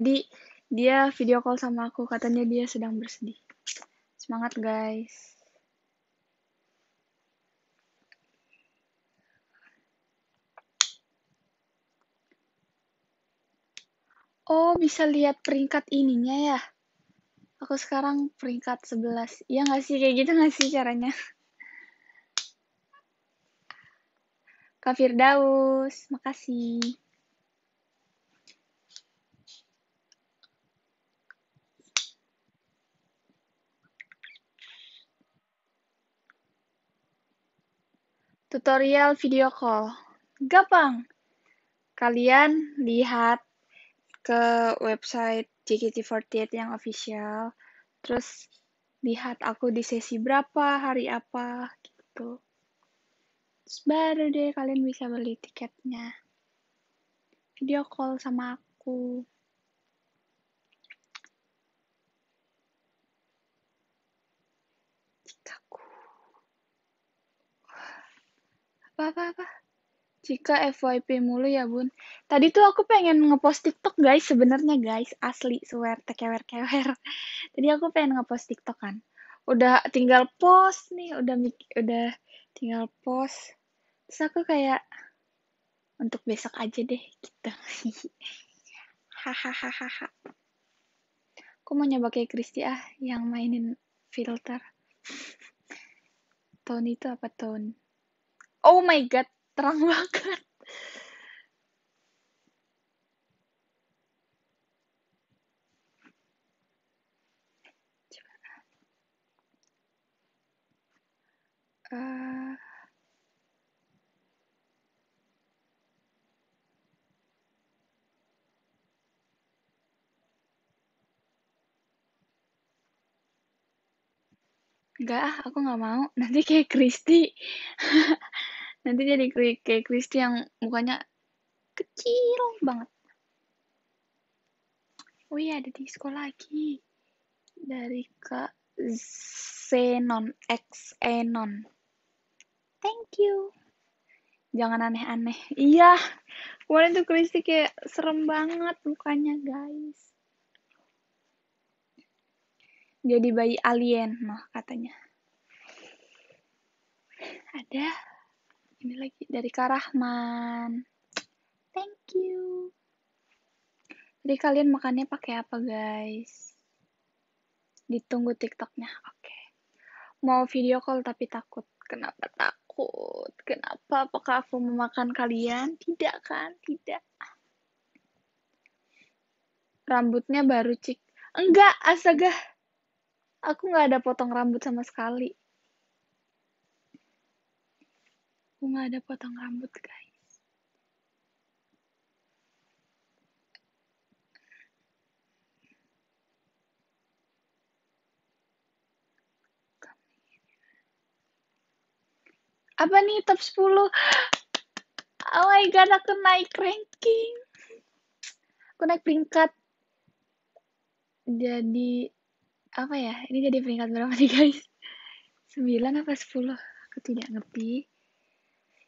Di dia video call sama aku katanya dia sedang bersedih. Semangat guys. Oh, bisa lihat peringkat ininya ya. Aku sekarang peringkat 11. Iya nggak sih? Kayak gitu nggak sih caranya? Kak Firdaus, makasih. tutorial video call. Gampang. Kalian lihat ke website JKT48 yang official, terus lihat aku di sesi berapa, hari apa, gitu. Terus baru deh kalian bisa beli tiketnya. Video call sama aku. apa apa apa jika FYP mulu ya bun tadi tuh aku pengen ngepost TikTok guys sebenarnya guys asli swear tekewer kewer tadi aku pengen ngepost TikTok kan udah tinggal post nih udah udah tinggal post terus aku kayak untuk besok aja deh kita gitu. hahaha aku mau nyoba kayak Kristi ah yang mainin filter tone itu apa tone oh my god terang banget Uh, eh, Enggak, aku nggak mau. Nanti kayak Kristi. nanti jadi kayak Kristi yang mukanya kecil banget oh iya ada di sekolah lagi dari ke Xenon Xenon thank you jangan aneh-aneh iya kemarin tuh Kristi kayak serem banget mukanya guys jadi bayi alien mah katanya ada ini lagi dari Kak Rahman thank you jadi kalian makannya pakai apa guys ditunggu tiktoknya oke okay. mau video call tapi takut kenapa takut kenapa apakah aku memakan kalian tidak kan tidak rambutnya baru cik enggak astaga aku nggak ada potong rambut sama sekali aku nggak ada potong rambut guys apa nih top 10 oh my god aku naik ranking aku naik peringkat jadi apa ya ini jadi peringkat berapa nih guys 9 apa 10 aku tidak ngerti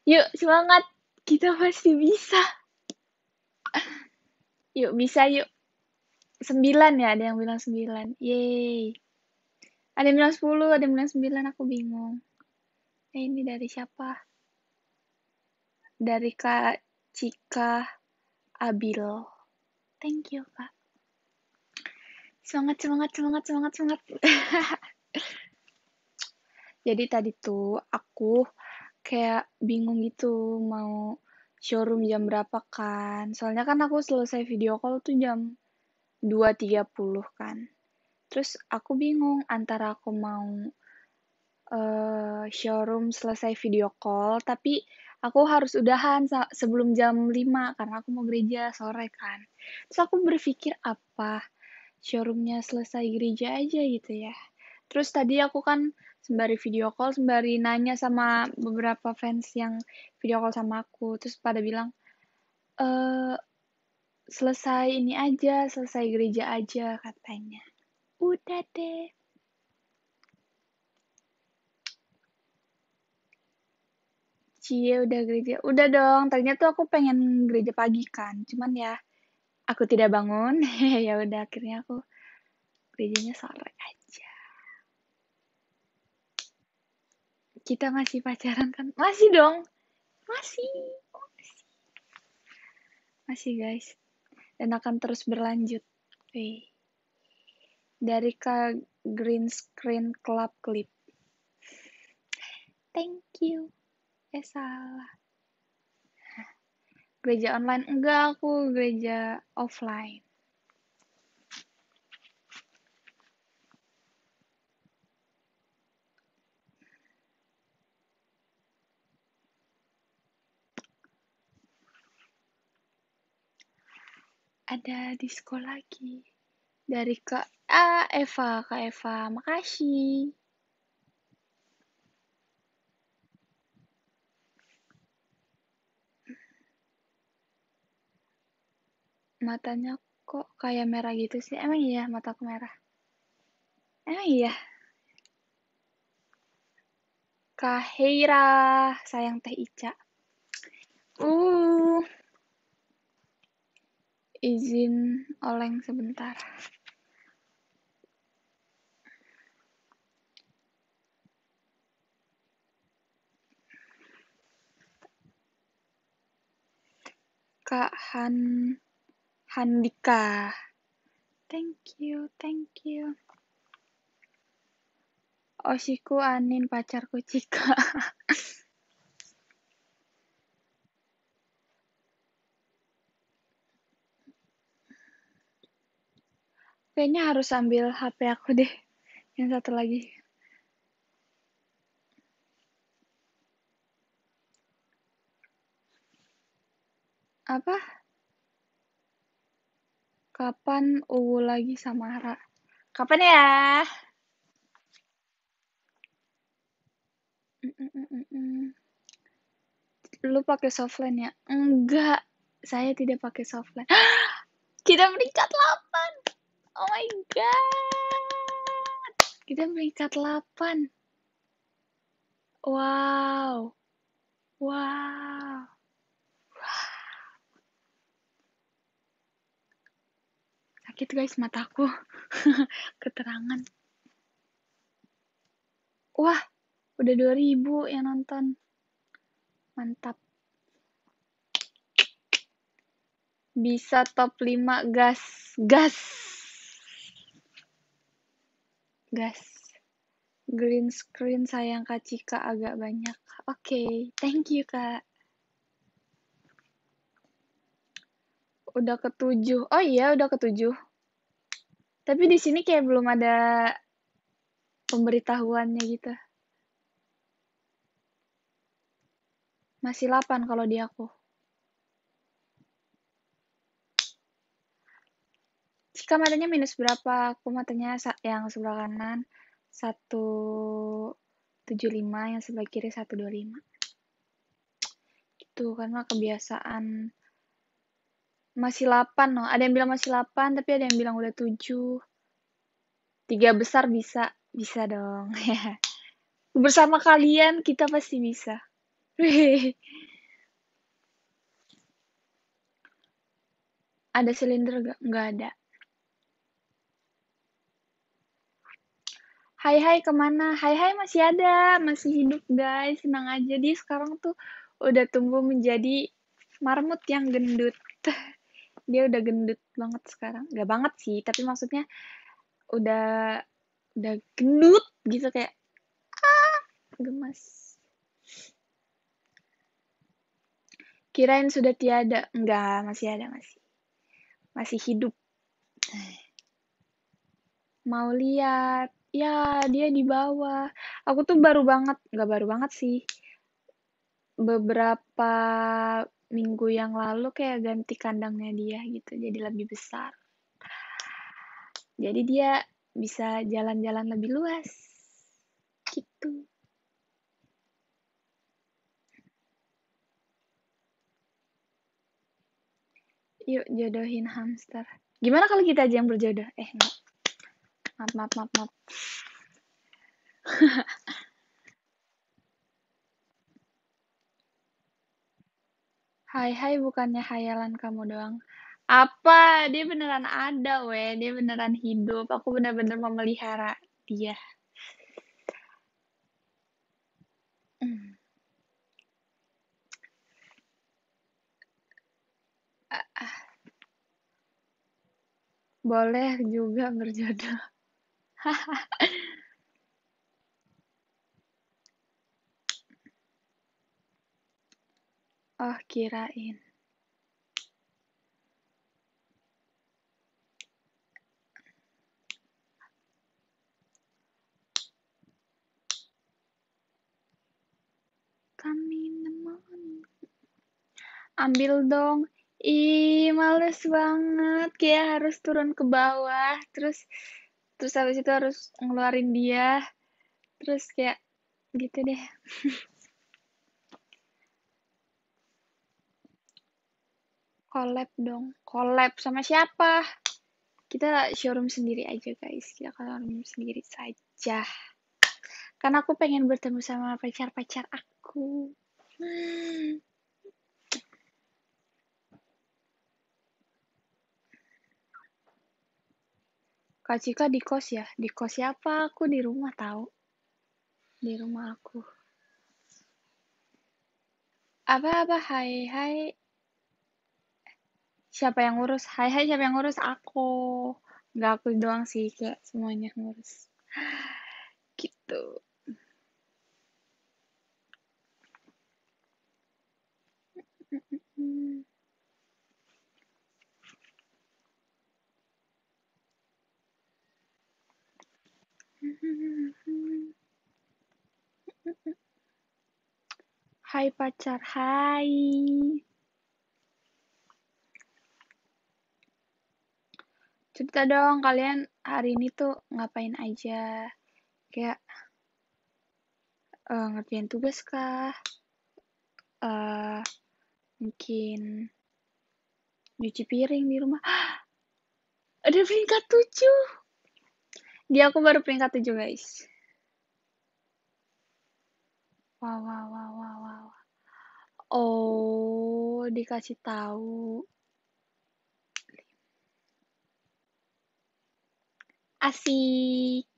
Yuk semangat, kita pasti bisa. Yuk bisa yuk. Sembilan ya, ada yang bilang sembilan. Yeay. Ada yang bilang sepuluh, ada yang bilang sembilan, aku bingung. Eh, ini dari siapa? Dari Kak Cika Abil. Thank you, Kak. Semangat, semangat, semangat, semangat, semangat. Jadi tadi tuh aku kayak bingung gitu mau showroom jam berapa kan. Soalnya kan aku selesai video call tuh jam 2.30 kan. Terus aku bingung antara aku mau uh, showroom selesai video call tapi aku harus udahan sebelum jam 5 karena aku mau gereja sore kan. Terus aku berpikir apa showroomnya selesai gereja aja gitu ya. Terus tadi aku kan sembari video call sembari nanya sama beberapa fans yang video call sama aku terus pada bilang e, selesai ini aja selesai gereja aja katanya udah deh Cie udah gereja udah dong tadinya tuh aku pengen gereja pagi kan cuman ya aku tidak bangun ya udah akhirnya aku gerejanya sore aja kita masih pacaran kan? Masih dong. Masih. Masih, guys. Dan akan terus berlanjut. eh Dari ke Green Screen Club Clip. Thank you. Eh salah. Gereja online enggak aku gereja offline. ada sekolah lagi dari Kak ah, Eva. Kak Eva, makasih. Matanya kok kayak merah gitu sih? Emang iya mataku merah? Emang iya? Kak Heira, sayang Teh Ica. Uh izin oleng sebentar. Kak Han Handika. Thank you, thank you. Oshiku Anin pacarku Cika. Kayaknya harus ambil HP aku deh. Yang satu lagi. Apa? Kapan Uwu lagi sama Ra? Kapan ya? Lu pakai softline ya? Enggak, saya tidak pakai softline. Kita meningkat 8. Oh my god. Kita meningkat 8. Wow. Wow. wow. Sakit guys mataku. Keterangan. Wah, udah 2000 yang nonton. Mantap. Bisa top 5 gas. Gas. Gas. Green screen sayang Kak Cika agak banyak. Oke, okay, thank you Kak. Udah ketujuh. Oh iya, udah ketujuh. Tapi di sini kayak belum ada pemberitahuannya gitu. Masih 8 kalau di aku. Jika matanya minus berapa? Aku matanya yang sebelah kanan 175, yang sebelah kiri 125. Gitu, karena kebiasaan masih 8 loh. Ada yang bilang masih 8, tapi ada yang bilang udah 7. Tiga besar bisa, bisa dong. Bersama kalian kita pasti bisa. ada silinder gak? Nggak ada. hai hai kemana hai hai masih ada masih hidup guys senang aja dia sekarang tuh udah tumbuh menjadi marmut yang gendut dia udah gendut banget sekarang Gak banget sih tapi maksudnya udah udah gendut gitu kayak ah gemas kirain sudah tiada enggak masih ada masih masih hidup mau lihat ya dia di bawah aku tuh baru banget nggak baru banget sih beberapa minggu yang lalu kayak ganti kandangnya dia gitu jadi lebih besar jadi dia bisa jalan-jalan lebih luas gitu yuk jodohin hamster gimana kalau kita aja yang berjodoh eh enggak Mat, mat, mat, mat. hai, hai, bukannya hayalan kamu doang. Apa? Dia beneran ada, weh. Dia beneran hidup. Aku bener-bener memelihara dia. Hmm. Ah, ah. boleh juga berjodoh. oh, kirain. Come in Ambil dong. Ih, males banget. Kayak harus turun ke bawah. Terus terus habis itu harus ngeluarin dia terus kayak gitu deh collab dong collab sama siapa kita showroom sendiri aja guys kita showroom sendiri saja karena aku pengen bertemu sama pacar-pacar aku Kak Cika di kos ya? Di kos siapa? Aku di rumah tahu. Di rumah aku. Apa-apa, hai, hai. Siapa yang ngurus? Hai, hai, siapa yang ngurus? Aku. gak aku doang sih, kayak semuanya ngurus. Gitu. mm hmm Hai pacar, hai. Cerita dong kalian hari ini tuh ngapain aja? Kayak uh, ngerjain tugas kah? Uh, mungkin nyuci piring di rumah. Ada peringkat tujuh. Dia aku baru peringkat tujuh guys. Wow, wow, wow, wow, wow. Oh, dikasih tahu. Asik.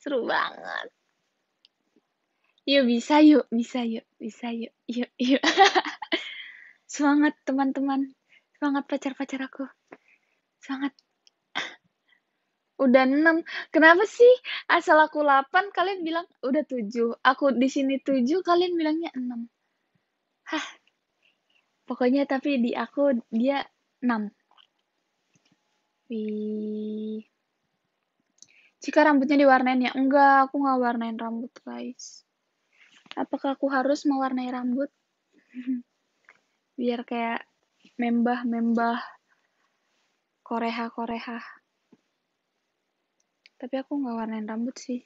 Seru banget. Yuk bisa yuk, bisa yuk, bisa yuk, yuk, yuk. Semangat teman-teman. Semangat pacar-pacar aku. Semangat udah enam Kenapa sih asal aku delapan kalian bilang udah tujuh Aku di sini tujuh kalian bilangnya enam Hah. Pokoknya tapi di aku dia enam Wih. Jika rambutnya diwarnain ya? Enggak, aku nggak warnain rambut, guys. Apakah aku harus mewarnai rambut? Biar kayak membah-membah koreha-koreha tapi aku nggak warnain rambut sih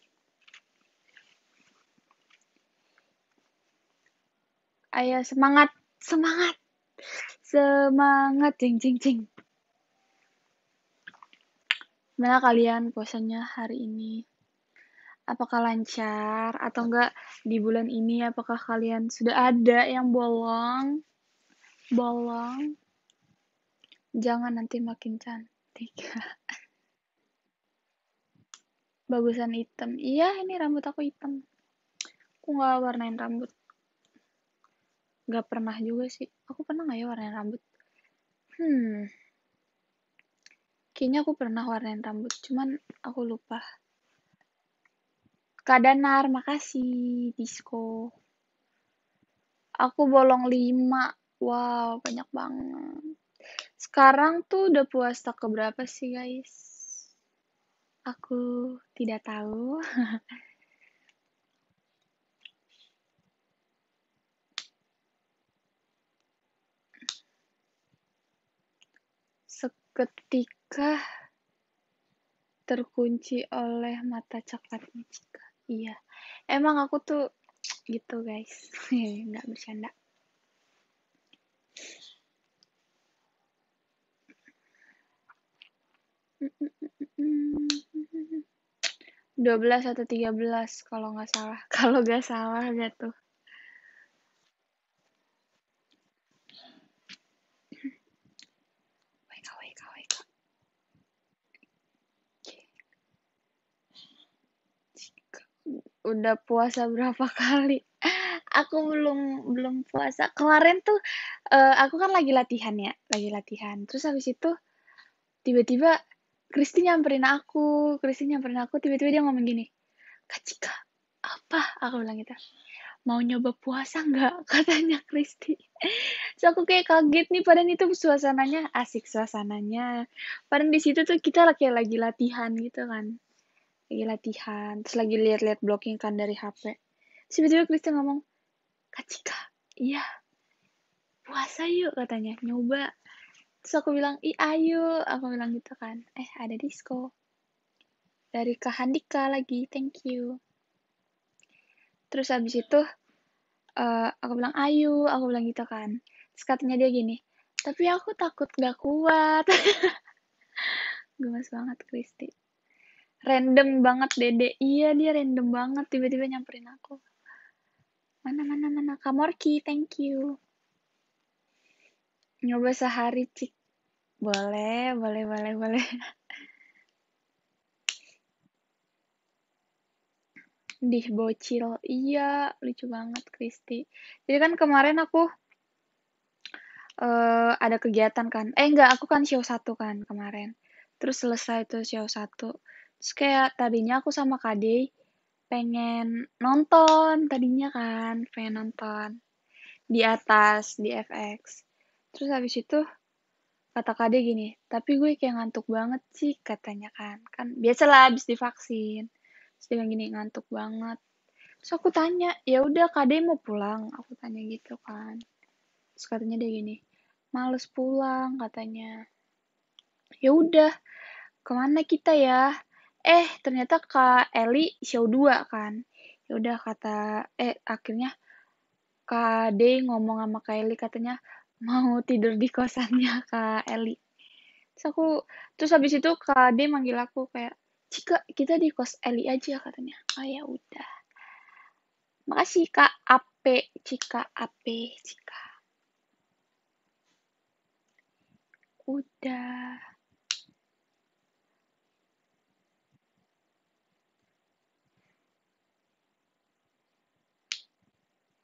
ayo semangat semangat semangat jing jing jing gimana kalian puasanya hari ini apakah lancar atau enggak di bulan ini apakah kalian sudah ada yang bolong bolong jangan nanti makin cantik bagusan hitam iya ini rambut aku hitam aku nggak warnain rambut nggak pernah juga sih aku pernah nggak ya warnain rambut hmm kayaknya aku pernah warnain rambut cuman aku lupa kadanar makasih disco aku bolong lima wow banyak banget sekarang tuh udah puasa keberapa sih guys Aku tidak tahu. Seketika terkunci oleh mata coklatnya Cika. Iya, emang aku tuh gitu guys, nggak bercanda. Mm-mm. Hmm. dua belas atau tiga belas kalau nggak salah. Kalau nggak salah nggak tuh. Udah puasa berapa kali? Aku belum belum puasa. Kemarin tuh uh, aku kan lagi latihan ya, lagi latihan. Terus habis itu tiba-tiba Kristi nyamperin aku Kristi nyamperin aku tiba-tiba dia ngomong gini Kak Cika apa aku bilang gitu mau nyoba puasa nggak katanya Kristi so aku kayak kaget nih padahal itu suasananya asik suasananya padahal di situ tuh kita lagi lagi latihan gitu kan lagi latihan terus lagi lihat-lihat blocking kan dari HP tiba-tiba Kristi ngomong Kak Cika iya puasa yuk katanya nyoba Terus aku bilang, i ayo, aku bilang gitu kan. Eh, ada disco. Dari kehandika Handika lagi, thank you. Terus abis itu, uh, aku bilang, ayo, aku bilang gitu kan. Terus katanya dia gini, tapi aku takut gak kuat. Gemes banget, Kristi. Random banget, Dede. Iya, dia random banget. Tiba-tiba nyamperin aku. Mana, mana, mana. Kamorki, thank you nyoba sehari cik boleh, boleh, boleh, boleh. Dih bocil, iya lucu banget Kristi. Jadi kan kemarin aku uh, ada kegiatan kan, eh enggak aku kan show satu kan kemarin. Terus selesai itu show satu. Terus kayak tadinya aku sama Kade pengen nonton tadinya kan, pengen nonton di atas di FX. Terus habis itu kata kade gini tapi gue kayak ngantuk banget sih katanya kan kan biasalah abis divaksin terus dia gini ngantuk banget so aku tanya ya udah kade mau pulang aku tanya gitu kan terus katanya dia gini males pulang katanya ya udah kemana kita ya eh ternyata kak Eli show 2 kan ya udah kata eh akhirnya kak D ngomong sama kak Eli katanya mau tidur di kosannya Kak Eli terus aku terus habis itu Kak D manggil aku kayak jika kita di kos Eli aja katanya oh ya udah makasih Kak AP Cika AP Cika udah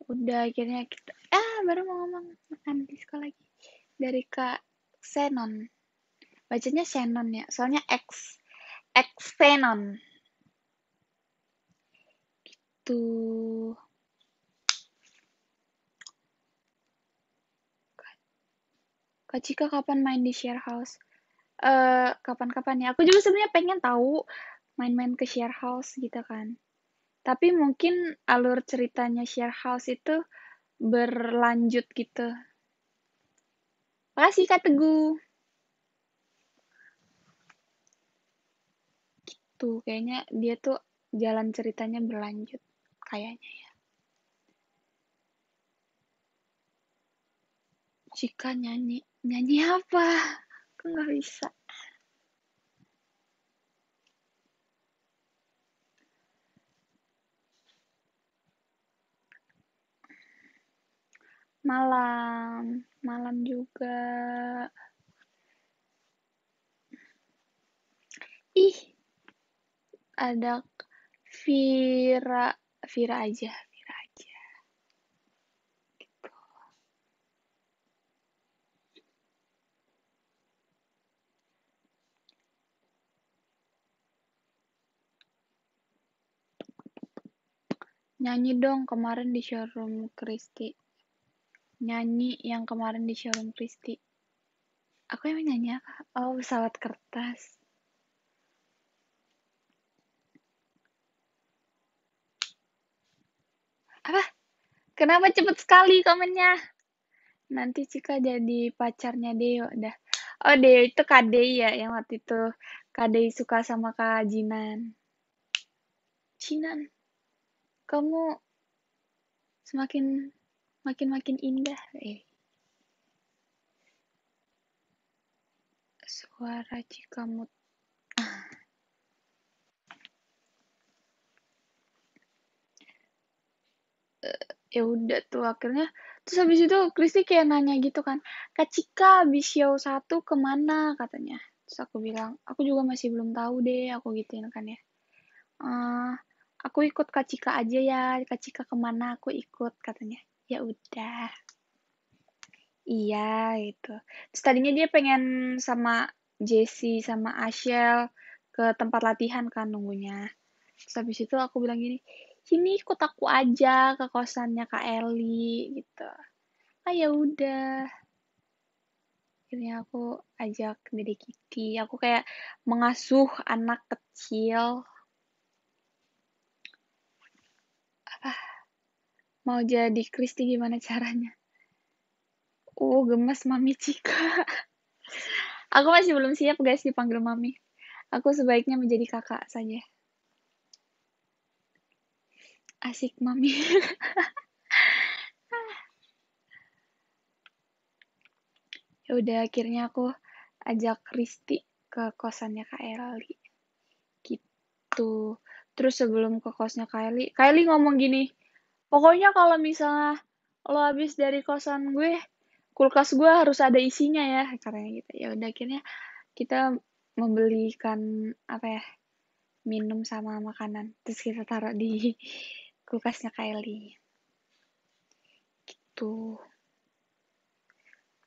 udah akhirnya kita ah baru mau ngomong makan di sekolah lagi dari kak Xenon bacanya Xenon ya soalnya X X Xenon gitu Kak Cika kapan main di share house? Eh, uh, kapan-kapan ya. Aku juga sebenarnya pengen tahu main-main ke share house gitu kan. Tapi mungkin alur ceritanya Share House itu berlanjut gitu. Makasih Kak Teguh. Gitu, kayaknya dia tuh jalan ceritanya berlanjut kayaknya ya. Jika nyanyi, nyanyi apa? Aku nggak bisa. malam malam juga ih ada Vira Vira aja Vira aja gitu nyanyi dong kemarin di showroom Christie nyanyi yang kemarin di showroom Christie aku yang nyanyi apa oh pesawat kertas apa kenapa cepet sekali komennya nanti Cika jadi pacarnya Deo dah oh Deo itu Kadei ya yang waktu itu Kadei suka sama Kak Jinan Jinan kamu semakin makin-makin indah. Eh. Suara jika mut eh, ya udah tuh akhirnya terus habis itu Kristi kayak nanya gitu kan Kak Cika habis show satu kemana katanya terus aku bilang aku juga masih belum tahu deh aku gituin kan ya uh, aku ikut Kak Cika aja ya Kak Cika kemana aku ikut katanya ya udah iya gitu terus tadinya dia pengen sama Jesse sama Ashel ke tempat latihan kan nunggunya terus habis itu aku bilang gini sini ikut aku aja ke kosannya kak Eli gitu ah ya udah akhirnya aku ajak dede Kitty aku kayak mengasuh anak kecil mau jadi Kristi gimana caranya uh gemes mami Cika aku masih belum siap guys dipanggil mami aku sebaiknya menjadi kakak saja asik mami ya udah akhirnya aku ajak Kristi ke kosannya Kak Eli gitu terus sebelum ke kosnya Kylie Kylie ngomong gini Pokoknya kalau misalnya lo habis dari kosan gue, kulkas gue harus ada isinya ya, karena gitu. Ya udah akhirnya kita membelikan apa ya minum sama makanan terus kita taruh di kulkasnya Kylie gitu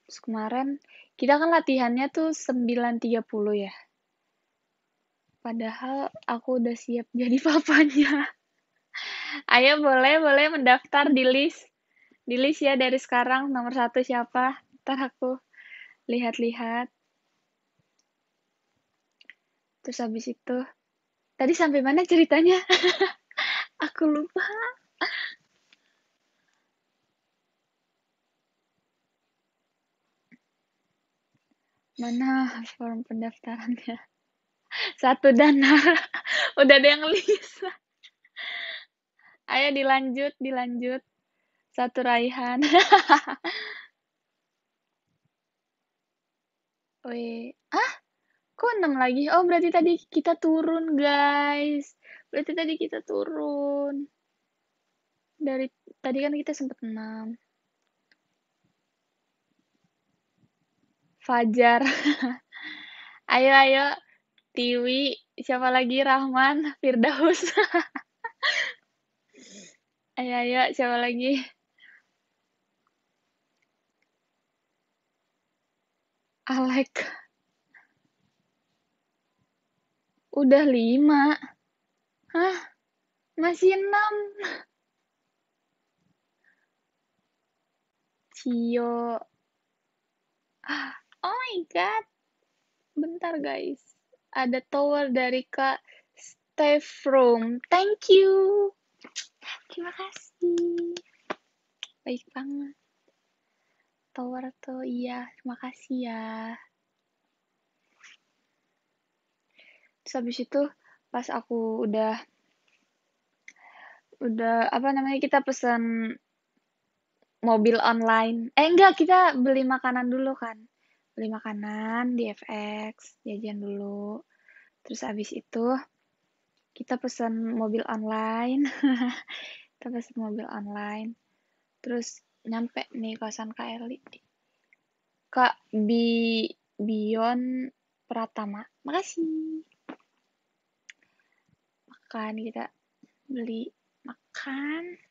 terus kemarin kita kan latihannya tuh 9.30 ya padahal aku udah siap jadi papanya Ayo boleh boleh mendaftar di list. Di list ya dari sekarang nomor satu siapa? Ntar aku lihat-lihat. Terus habis itu, tadi sampai mana ceritanya? aku lupa. Mana form pendaftarannya? Satu dana. Udah ada yang list. Ayo dilanjut, dilanjut. Satu raihan. Wih, ah, kok enam lagi? Oh, berarti tadi kita turun, guys. Berarti tadi kita turun. Dari tadi kan kita sempat enam. Fajar. ayo, ayo. Tiwi, siapa lagi? Rahman, Firdaus. Ayo, ayo, siapa lagi? Alek. Udah lima. Hah? Masih enam. Cio. Ah, oh my god. Bentar guys. Ada tower dari Kak Steve Room. Thank you terima kasih baik banget tower tuh iya terima kasih ya terus habis itu pas aku udah udah apa namanya kita pesan mobil online eh enggak kita beli makanan dulu kan beli makanan di FX jajan dulu terus abis itu kita pesan mobil online kita pesan mobil online terus nyampe nih kawasan KRL, Kak Bi Bion Pratama makasih makan kita beli makan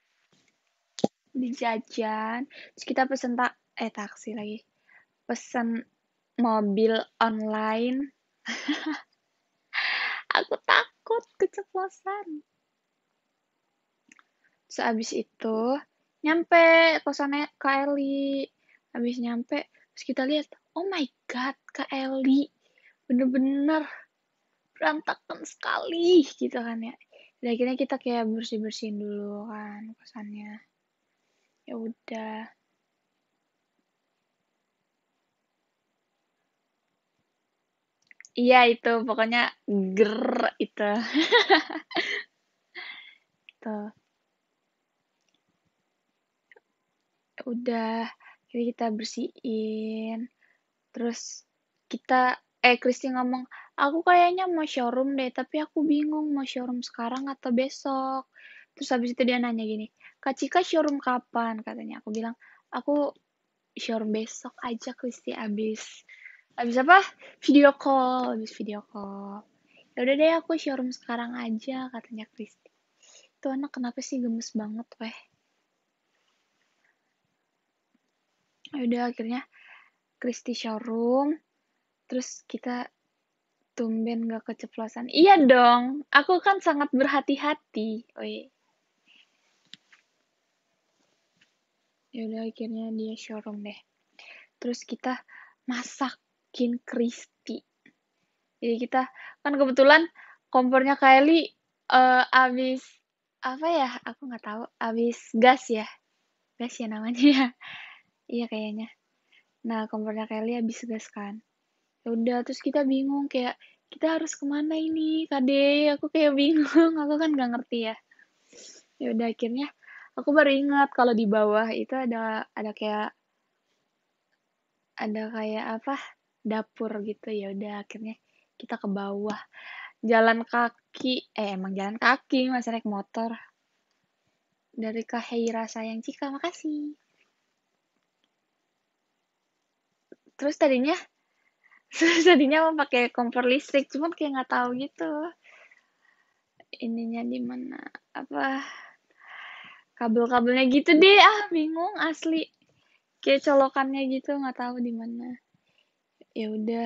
dijajan, jajan terus kita pesan tak eh taksi lagi pesan mobil online aku tak takut keceplosan terus abis itu nyampe kosannya Kak Eli abis nyampe terus kita lihat oh my god Kak Eli bener-bener berantakan sekali gitu kan ya dan akhirnya kita kayak bersih bersihin dulu kan kosannya ya udah Iya itu pokoknya ger itu. Tuh. Gitu. Udah, jadi kita bersihin. Terus kita eh Kristi ngomong, "Aku kayaknya mau showroom deh, tapi aku bingung mau showroom sekarang atau besok." Terus habis itu dia nanya gini, "Kak Cika showroom kapan?" katanya. Aku bilang, "Aku showroom besok aja Kristi abis abis apa video call abis video call ya udah deh aku showroom sekarang aja katanya Kristi itu anak kenapa sih gemes banget weh ya udah akhirnya Kristi showroom terus kita tumben gak keceplosan iya dong aku kan sangat berhati-hati oi ya udah akhirnya dia showroom deh terus kita masak bikin crispy. Jadi kita kan kebetulan kompornya Kylie uh, abis apa ya? Aku nggak tahu. Abis gas ya, gas ya namanya ya. iya kayaknya. Nah kompornya Kylie abis gas kan. Ya udah terus kita bingung kayak kita harus kemana ini kade aku kayak bingung aku kan nggak ngerti ya ya udah akhirnya aku baru ingat kalau di bawah itu ada ada kayak ada kayak apa dapur gitu ya udah akhirnya kita ke bawah jalan kaki eh emang jalan kaki masih naik motor dari Kaheira sayang Cika makasih terus tadinya terus tadinya mau pakai kompor listrik cuman kayak nggak tahu gitu ininya di mana apa kabel-kabelnya gitu deh ah bingung asli kayak colokannya gitu nggak tahu di mana ya udah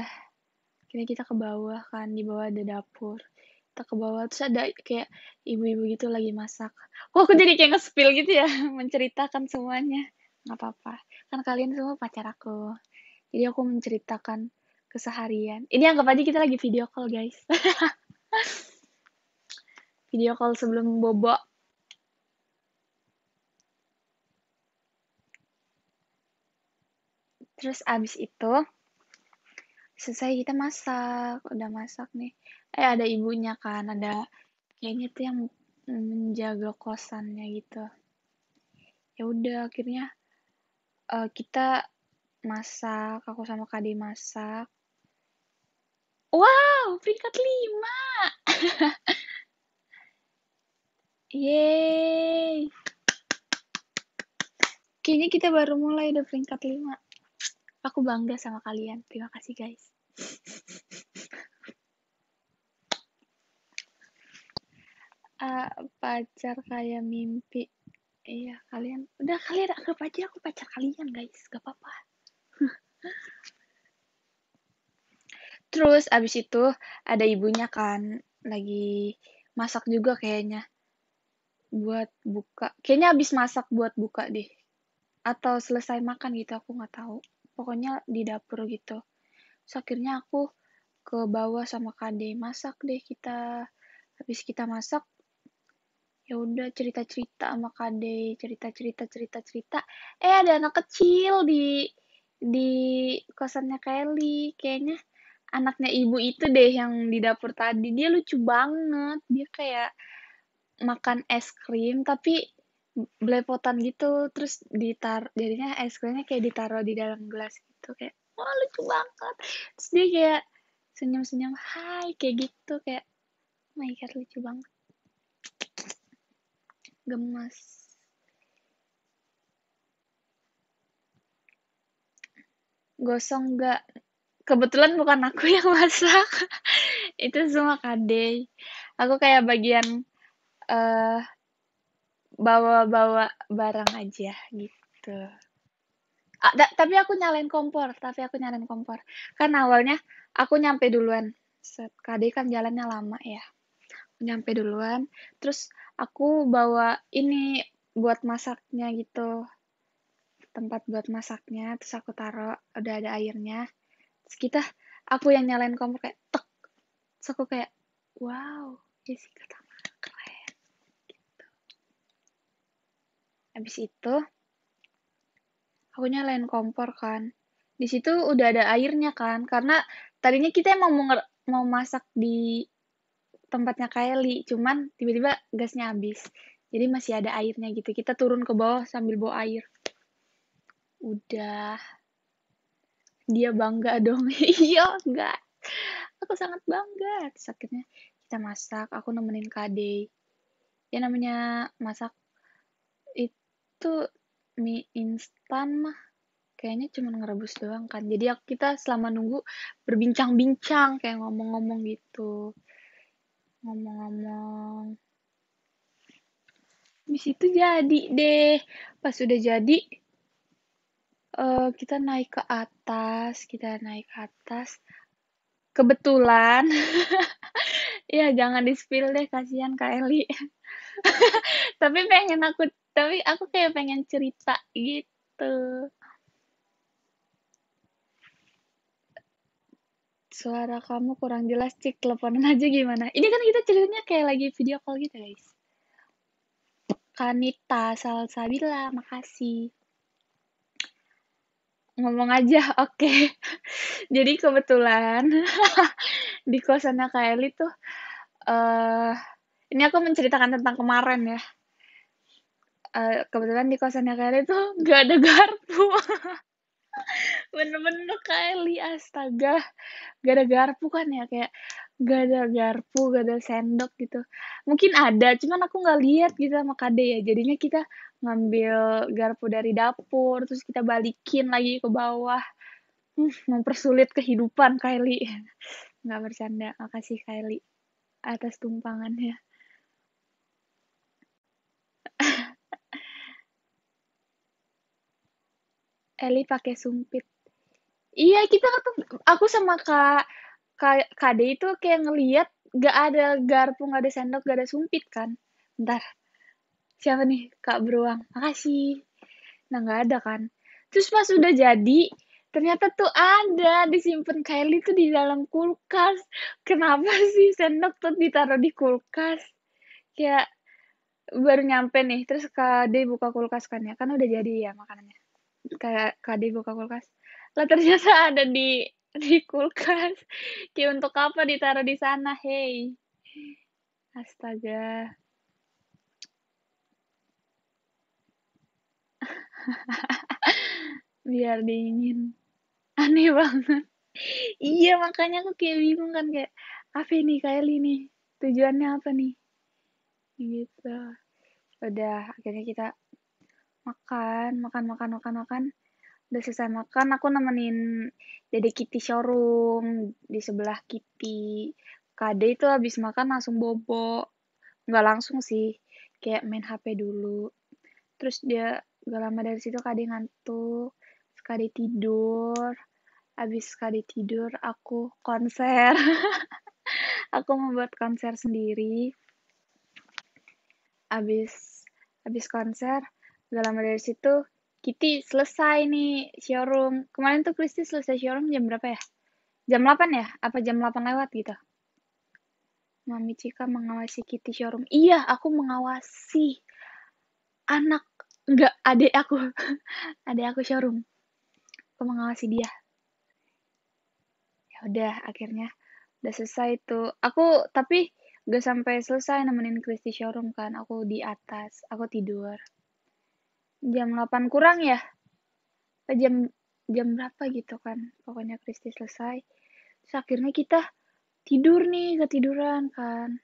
kini kita ke bawah kan di bawah ada dapur kita ke bawah terus ada kayak ibu-ibu gitu lagi masak kok aku jadi kayak nge-spill gitu ya menceritakan semuanya nggak apa-apa kan kalian semua pacar aku jadi aku menceritakan keseharian ini anggap aja kita lagi video call guys video call sebelum bobo terus abis itu selesai kita masak udah masak nih eh ada ibunya kan ada kayaknya tuh yang menjaga kosannya gitu ya udah akhirnya uh, kita masak aku sama kadi masak wow peringkat lima yay kayaknya kita baru mulai udah peringkat lima Aku bangga sama kalian. Terima kasih guys. uh, pacar kayak mimpi. Iya, kalian. Udah kalian anggap aja aku pacar kalian guys. Gak apa-apa. Terus abis itu ada ibunya kan lagi masak juga kayaknya buat buka. Kayaknya abis masak buat buka deh. Atau selesai makan gitu aku nggak tahu pokoknya di dapur gitu Terus akhirnya aku ke bawah sama kade masak deh kita habis kita masak ya udah cerita cerita sama kade cerita cerita cerita cerita eh ada anak kecil di di kosannya Kelly kayaknya anaknya ibu itu deh yang di dapur tadi dia lucu banget dia kayak makan es krim tapi belepotan gitu terus ditar jadinya es krimnya kayak ditaro di dalam gelas gitu kayak wah lucu banget terus dia kayak senyum senyum hai kayak gitu kayak oh my god lucu banget gemas. gosong nggak kebetulan bukan aku yang masak itu semua kade aku kayak bagian uh, bawa-bawa barang aja gitu. Ah, da, tapi aku nyalain kompor, tapi aku nyalain kompor. Kan awalnya aku nyampe duluan. Set, KD kan jalannya lama ya. Aku nyampe duluan, terus aku bawa ini buat masaknya gitu. Tempat buat masaknya, terus aku taruh udah ada airnya. Terus kita aku yang nyalain kompor kayak tek. Terus aku kayak wow, Jessica Habis itu aku nyalain kompor kan. Di situ udah ada airnya kan karena tadinya kita emang mau mau masak di tempatnya Kylie, cuman tiba-tiba gasnya habis. Jadi masih ada airnya gitu. Kita turun ke bawah sambil bawa air. Udah. Dia bangga dong. iya, enggak. Aku sangat bangga. sakitnya kita masak. Aku nemenin Kade. Ya namanya masak. It, tuh mie instan mah kayaknya cuma ngerebus doang kan jadi kita selama nunggu berbincang-bincang kayak ngomong-ngomong gitu ngomong-ngomong di itu jadi deh pas sudah jadi uh, kita naik ke atas kita naik ke atas kebetulan ya jangan di spill deh kasihan Kak Eli tapi pengen aku tapi aku kayak pengen cerita gitu suara kamu kurang jelas cik teleponan aja gimana ini kan kita ceritanya kayak lagi video call gitu guys Kanita Salsabila makasih ngomong aja oke okay. jadi kebetulan di kosannya Kak Eli tuh uh, ini aku menceritakan tentang kemarin ya Eh, kebetulan di yang kalian itu gak ada garpu bener-bener kali astaga gak ada garpu kan ya kayak gak ada garpu gak ada sendok gitu mungkin ada cuman aku nggak lihat gitu sama kade ya jadinya kita ngambil garpu dari dapur terus kita balikin lagi ke bawah hmm, mempersulit kehidupan Kylie nggak bercanda makasih Kylie atas tumpangannya Eli pakai sumpit. Iya kita ketemu. Aku sama kak kak Kade itu kayak ngeliat gak ada garpu, gak ada sendok, gak ada sumpit kan. Bentar. Siapa nih kak beruang? Makasih. Nah nggak ada kan. Terus pas udah jadi, ternyata tuh ada disimpan Kelly tuh di dalam kulkas. Kenapa sih sendok tuh ditaruh di kulkas? Kayak baru nyampe nih, terus Kak D buka kulkas kan ya, kan udah jadi ya makanannya kayak KD buka kulkas lah ternyata ada di di kulkas kayak untuk apa ditaruh di sana hey astaga biar dingin aneh banget iya makanya aku kayak bingung kan kayak apa ini kayak ini, tujuannya apa nih gitu udah akhirnya kita Makan, makan, makan, makan, makan. Udah selesai makan, aku nemenin jadi Kitty showroom di sebelah Kitty. Kade itu habis makan langsung bobo. Nggak langsung sih, kayak main HP dulu. Terus dia gak lama dari situ Kade ngantuk. Kade tidur. Habis Kade tidur, aku konser. aku membuat konser sendiri. Habis habis konser, Gak lama dari situ, Kitty selesai nih showroom. Kemarin tuh Kristi selesai showroom jam berapa ya? Jam 8 ya? Apa jam 8 lewat gitu? Mami Cika mengawasi Kitty showroom. Iya, aku mengawasi anak Enggak, adik aku adik aku showroom aku mengawasi dia ya udah akhirnya udah selesai tuh aku tapi gak sampai selesai nemenin Kristi showroom kan aku di atas aku tidur jam 8 kurang ya jam jam berapa gitu kan pokoknya Kristi selesai terus akhirnya kita tidur nih ketiduran kan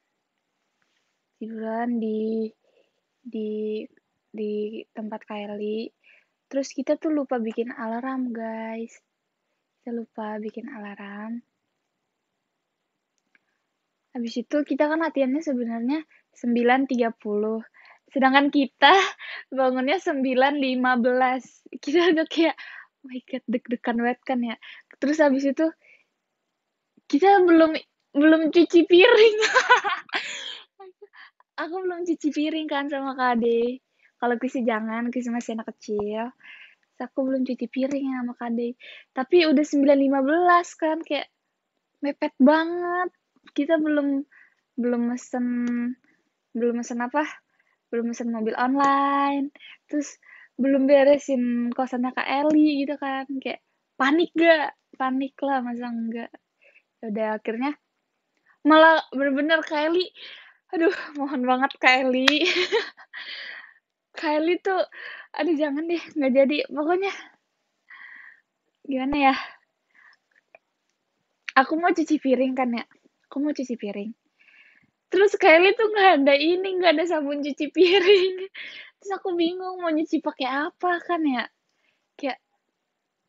tiduran di di di tempat Kylie terus kita tuh lupa bikin alarm guys kita lupa bikin alarm habis itu kita kan latihannya sebenarnya 9.30 sedangkan kita bangunnya 9.15 kita udah kayak oh my god deg-degan banget kan ya terus habis itu kita belum belum cuci piring aku belum cuci piring kan sama Kak Ade kalau kisi jangan kisi masih anak kecil aku belum cuci piring sama Kak Ade tapi udah 9.15 kan kayak mepet banget kita belum belum mesen belum mesen apa belum pesen mobil online terus belum beresin kosannya kak Eli gitu kan kayak panik gak panik lah masa enggak ya udah akhirnya malah bener-bener kak Eli aduh mohon banget kak Eli kak Eli tuh aduh jangan deh nggak jadi pokoknya gimana ya aku mau cuci piring kan ya aku mau cuci piring terus Kylie tuh nggak ada ini nggak ada sabun cuci piring terus aku bingung mau nyuci pakai apa kan ya kayak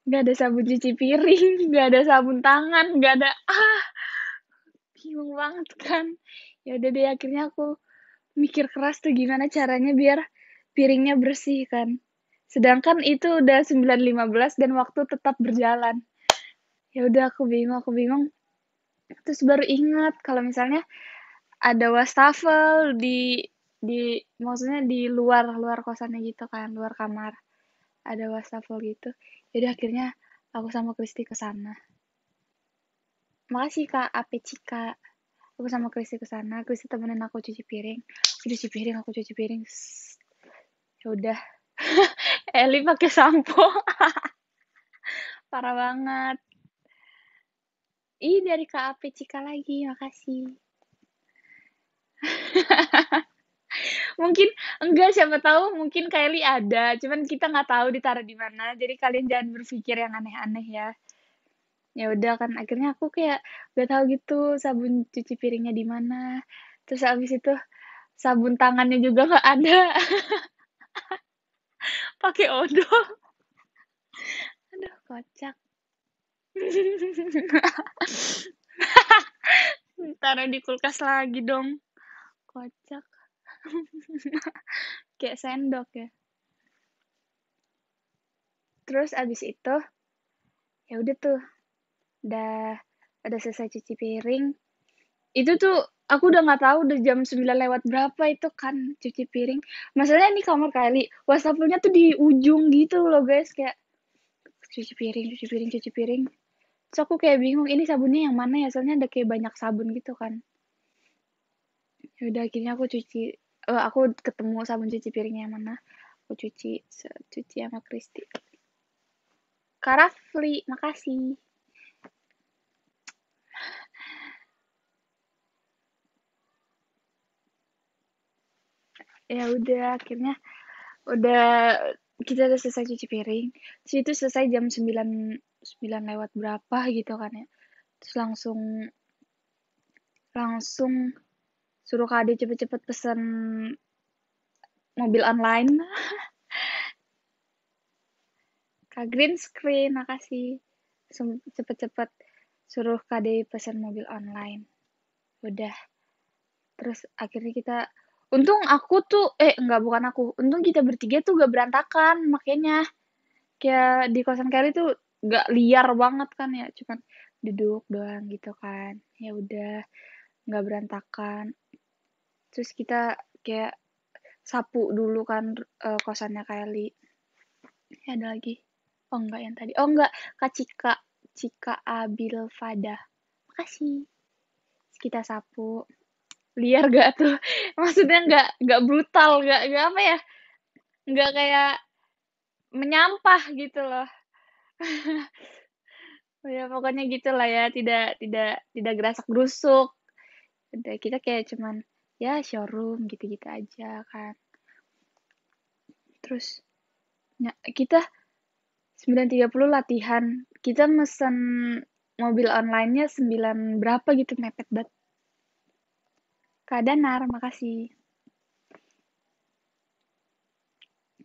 nggak ada sabun cuci piring nggak ada sabun tangan nggak ada ah bingung banget kan ya udah deh akhirnya aku mikir keras tuh gimana caranya biar piringnya bersih kan sedangkan itu udah 9.15 dan waktu tetap berjalan ya udah aku bingung aku bingung terus baru ingat kalau misalnya ada wastafel di di maksudnya di luar luar kosannya gitu kan luar kamar ada wastafel gitu jadi akhirnya aku sama Kristi ke sana makasih kak Cika aku sama Kristi ke sana Kristi temenin aku cuci piring aku cuci piring aku cuci piring ya udah Eli pakai sampo parah banget Ih dari KAP Cika lagi, makasih. mungkin enggak siapa tahu mungkin Kylie ada cuman kita nggak tahu ditaruh di mana jadi kalian jangan berpikir yang aneh-aneh ya ya udah kan akhirnya aku kayak gak tahu gitu sabun cuci piringnya di mana terus abis itu sabun tangannya juga nggak ada pakai odol aduh kocak taruh di kulkas lagi dong kocak kayak sendok ya terus abis itu ya udah tuh udah udah selesai cuci piring itu tuh aku udah nggak tahu udah jam 9 lewat berapa itu kan cuci piring masalahnya ini kamar kali wastafelnya tuh di ujung gitu loh guys kayak cuci piring cuci piring cuci piring so aku kayak bingung ini sabunnya yang mana ya soalnya ada kayak banyak sabun gitu kan ya udah akhirnya aku cuci uh, aku ketemu sabun cuci piringnya yang mana aku cuci cuci sama Kristi Karafli makasih ya udah akhirnya udah kita udah selesai cuci piring terus itu selesai jam sembilan sembilan lewat berapa gitu kan ya terus langsung langsung suruh kak Ade cepet-cepet pesen mobil online kak green screen makasih cepet-cepet suruh KD pesen mobil online udah terus akhirnya kita untung aku tuh eh nggak bukan aku untung kita bertiga tuh gak berantakan makanya kayak di kosan Kelly tuh gak liar banget kan ya cuman duduk doang gitu kan ya udah nggak berantakan terus kita kayak sapu dulu kan uh, kosannya Kylie ya, ada lagi oh enggak yang tadi oh enggak Kak Cika Cika Abil Fada makasih terus kita sapu liar gak tuh maksudnya nggak nggak brutal nggak nggak apa ya nggak kayak menyampah gitu loh ya pokoknya gitulah ya tidak tidak tidak gerasak gerusuk kita kayak cuman ya showroom gitu-gitu aja kan terus ya, kita 9.30 latihan kita mesen mobil onlinenya 9 berapa gitu mepet banget Kak Danar, makasih.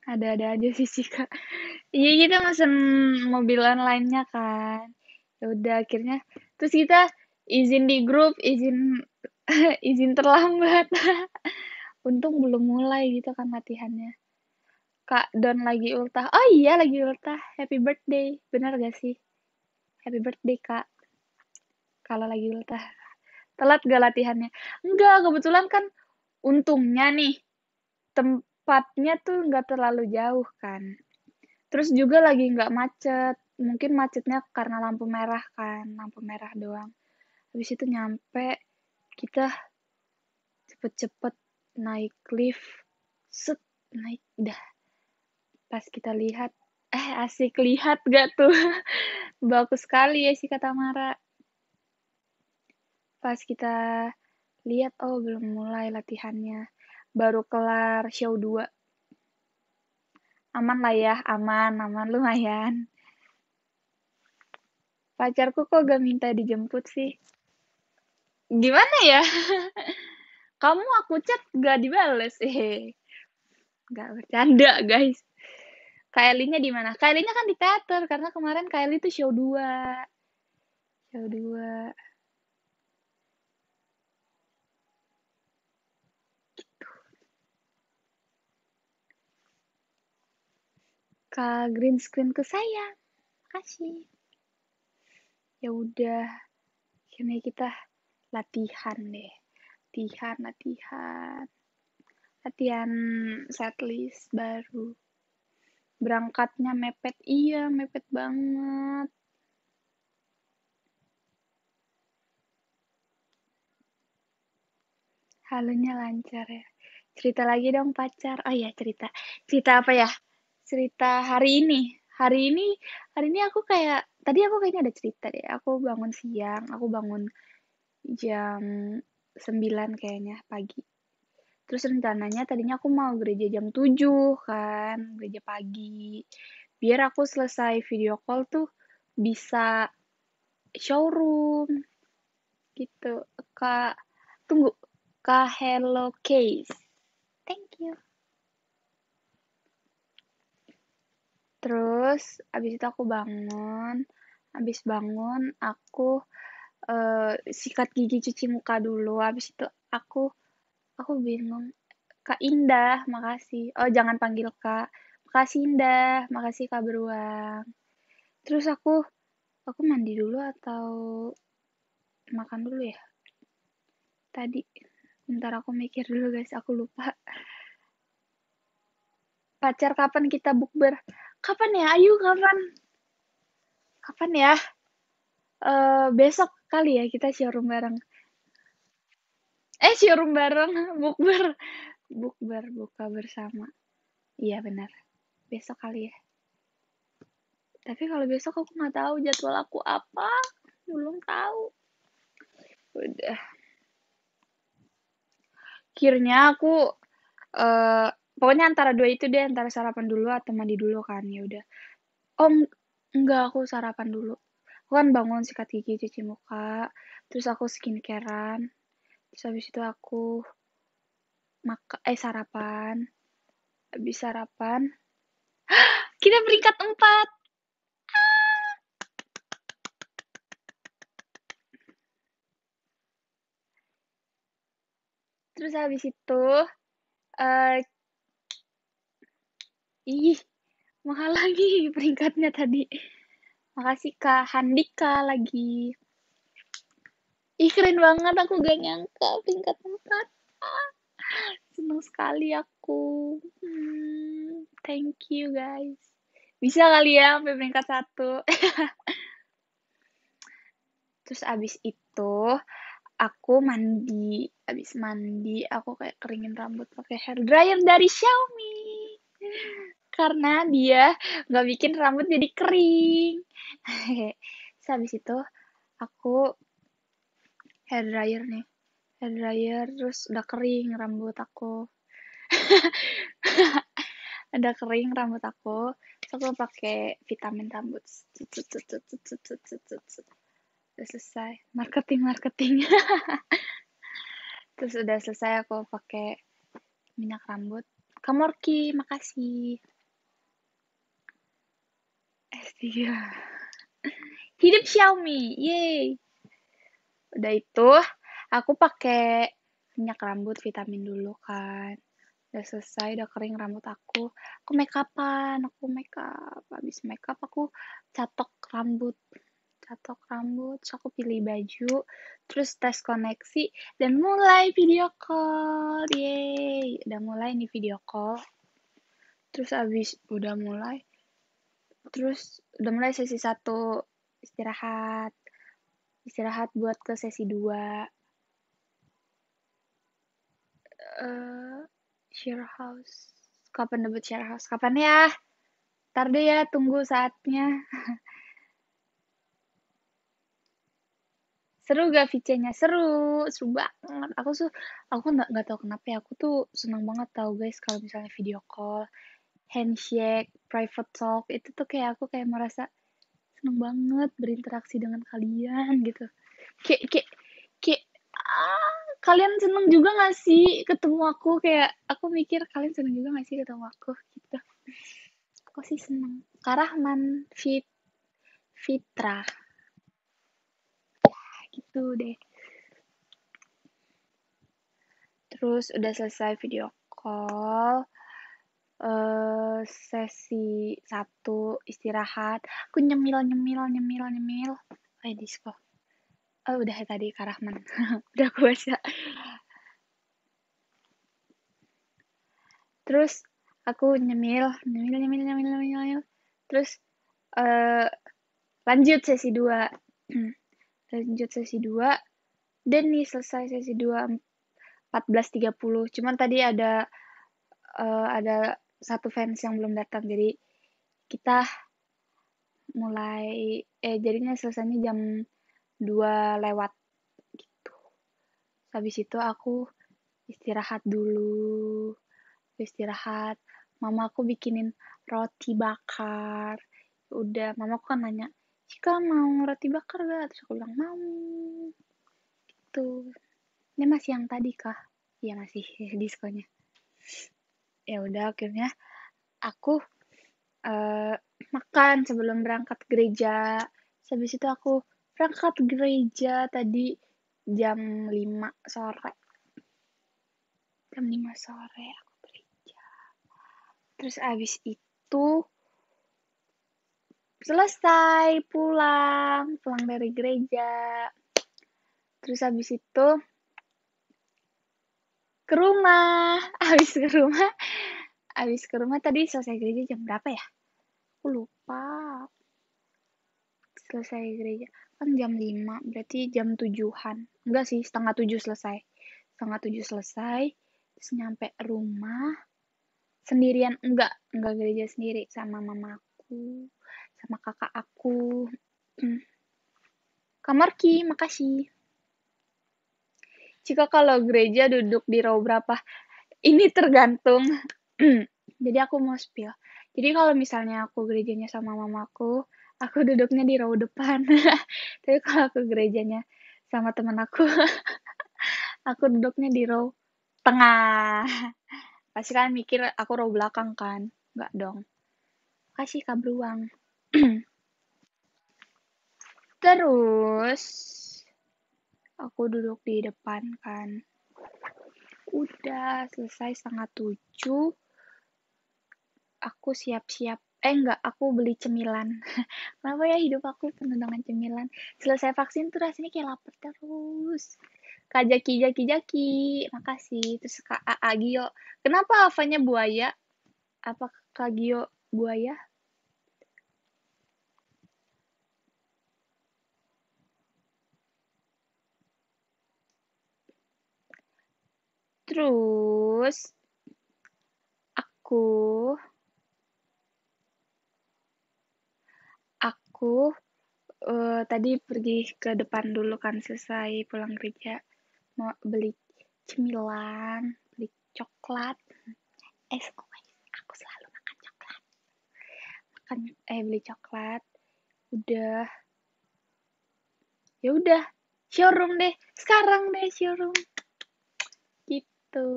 Ada-ada aja sih sih kak. Iya kita mesen mobil online nya kan. Ya udah akhirnya terus kita izin di grup, izin Izin terlambat. Untung belum mulai gitu kan latihannya. Kak Don lagi ultah. Oh iya lagi ultah. Happy birthday. Benar gak sih? Happy birthday Kak. Kalau lagi ultah. Telat gak latihannya? Enggak, kebetulan kan untungnya nih tempatnya tuh nggak terlalu jauh kan. Terus juga lagi nggak macet. Mungkin macetnya karena lampu merah kan, lampu merah doang. Habis itu nyampe kita cepet-cepet naik lift set naik dah pas kita lihat eh asik lihat gak tuh bagus sekali ya si kata Mara pas kita lihat oh belum mulai latihannya baru kelar show 2 aman lah ya aman aman lumayan pacarku kok gak minta dijemput sih gimana ya kamu aku chat gak dibales eh gak bercanda guys Kylie-nya di mana? Kylie-nya kan di teater karena kemarin Kylie tuh show dua Show dua Gitu. green screen ke saya. Makasih. Ya udah. Akhirnya kita latihan deh latihan latihan latihan setlist baru berangkatnya mepet iya mepet banget halunya lancar ya cerita lagi dong pacar oh ya cerita cerita apa ya cerita hari ini hari ini hari ini aku kayak tadi aku kayaknya ada cerita deh aku bangun siang aku bangun jam 9 kayaknya pagi. Terus rencananya tadinya aku mau gereja jam 7 kan, gereja pagi. Biar aku selesai video call tuh bisa showroom gitu. Kak, tunggu. Kak Hello Case. Thank you. Terus abis itu aku bangun. Abis bangun aku Eh, sikat gigi cuci muka dulu habis itu aku aku bingung Kak Indah makasih oh jangan panggil Kak makasih Indah makasih Kak Beruang terus aku aku mandi dulu atau makan dulu ya tadi ntar aku mikir dulu guys aku lupa pacar kapan kita bukber kapan ya ayo kapan kapan ya uh, besok Kali ya kita showroom bareng. Eh, showroom bareng, bukber. Bukber, buka bersama. Iya, benar. Besok kali ya. Tapi kalau besok aku nggak tahu jadwal aku apa. Belum tahu. Udah. Akhirnya aku uh, pokoknya antara dua itu deh antara sarapan dulu atau mandi dulu kan ya udah oh enggak aku sarapan dulu aku kan bangun sikat gigi cuci muka terus aku skincarean terus habis itu aku maka eh sarapan habis sarapan kita peringkat empat ah! terus habis itu uh, ih mahal lagi peringkatnya tadi Makasih Kak Handika lagi. Ih keren banget aku gak nyangka peringkat empat, Seneng sekali aku. Hmm, thank you guys. Bisa kali ya sampai peringkat satu, Terus abis itu aku mandi abis mandi aku kayak keringin rambut pakai hair dryer dari Xiaomi karena dia nggak bikin rambut jadi kering. Terus habis itu aku hair dryer nih. Hair dryer terus udah kering rambut aku. udah kering rambut aku. Terus aku pakai vitamin rambut. Udah selesai marketing marketing. terus udah selesai aku pakai minyak rambut. Kamorki, makasih. S3. Hidup Xiaomi, yeay. Udah itu, aku pakai minyak rambut vitamin dulu kan. Udah selesai, udah kering rambut aku. Aku make upan, aku make up. Habis make up aku catok rambut. Catok rambut, terus aku pilih baju, terus tes koneksi, dan mulai video call. Yeay, udah mulai nih video call. Terus abis udah mulai, terus udah mulai sesi satu istirahat istirahat buat ke sesi dua uh, share house kapan debut share house kapan ya ntar deh ya tunggu saatnya seru gak vc seru seru banget aku tuh aku nggak nggak tahu kenapa ya aku tuh senang banget tau guys kalau misalnya video call handshake, private talk itu tuh kayak aku kayak merasa seneng banget berinteraksi dengan kalian gitu. Kayak kayak kayak ah, kalian seneng juga gak sih ketemu aku kayak aku mikir kalian seneng juga gak sih ketemu aku gitu. Aku sih seneng. Karahman Fit Fitra. Ya, gitu deh. Terus udah selesai video call uh, sesi satu istirahat aku nyemil nyemil nyemil nyemil kayak disco oh, udah ya tadi Karahman udah aku baca terus aku nyemil nyemil nyemil nyemil nyemil, nyemil. terus uh, lanjut sesi dua lanjut sesi dua dan nih selesai sesi dua empat belas tiga puluh, cuman tadi ada uh, ada satu fans yang belum datang jadi kita mulai eh jadinya selesainya jam 2 lewat gitu habis itu aku istirahat dulu istirahat mama aku bikinin roti bakar udah mama aku kan nanya jika mau roti bakar gak? Terus aku bilang mau gitu ini masih yang tadi kah? Iya masih diskonya ya udah akhirnya aku uh, makan sebelum berangkat gereja habis itu aku berangkat gereja tadi jam 5 sore jam 5 sore aku gereja terus abis itu selesai pulang pulang dari gereja terus abis itu ke rumah abis ke rumah Abis ke rumah tadi selesai gereja jam berapa ya? Aku lupa. Selesai gereja. Kan jam 5, berarti jam 7-an. Enggak sih, setengah tujuh selesai. Setengah tujuh selesai, terus nyampe rumah. Sendirian, enggak. Enggak gereja sendiri, sama mamaku. Sama kakak aku. Hmm. Kamar Ki, makasih. jika kalau gereja duduk di row berapa? Ini tergantung Jadi aku mau spill. Jadi kalau misalnya aku gerejanya sama mamaku, aku duduknya di row depan. Tapi kalau aku gerejanya sama teman aku, aku duduknya di row tengah. Pasti kan mikir aku row belakang kan? Enggak dong. Kasih uang. Terus aku duduk di depan kan. Udah selesai setengah tujuh aku siap-siap eh enggak aku beli cemilan kenapa ya hidup aku penuh dengan cemilan selesai vaksin tuh rasanya kayak lapar terus kak jaki jaki jaki makasih terus kak agio kenapa avanya buaya apa kak Gio buaya terus aku aku uh, tadi pergi ke depan dulu kan selesai pulang kerja mau beli cemilan, beli coklat. es kue oh, aku selalu makan coklat. Makan eh beli coklat. Udah ya udah showroom deh sekarang deh showroom gitu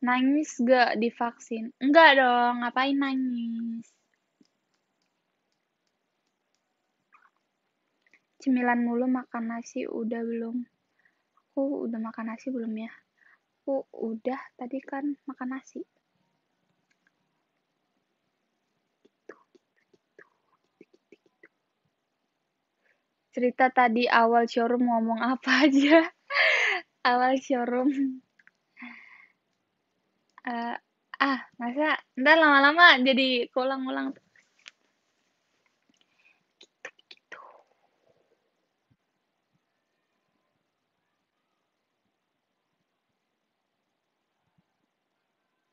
Nangis gak divaksin? Enggak dong, ngapain nangis? Cemilan mulu makan nasi udah belum? Aku udah makan nasi belum ya? Aku udah tadi kan makan nasi. Cerita tadi awal showroom ngomong apa aja? awal showroom uh, ah masa ntar lama-lama jadi kulang-ulang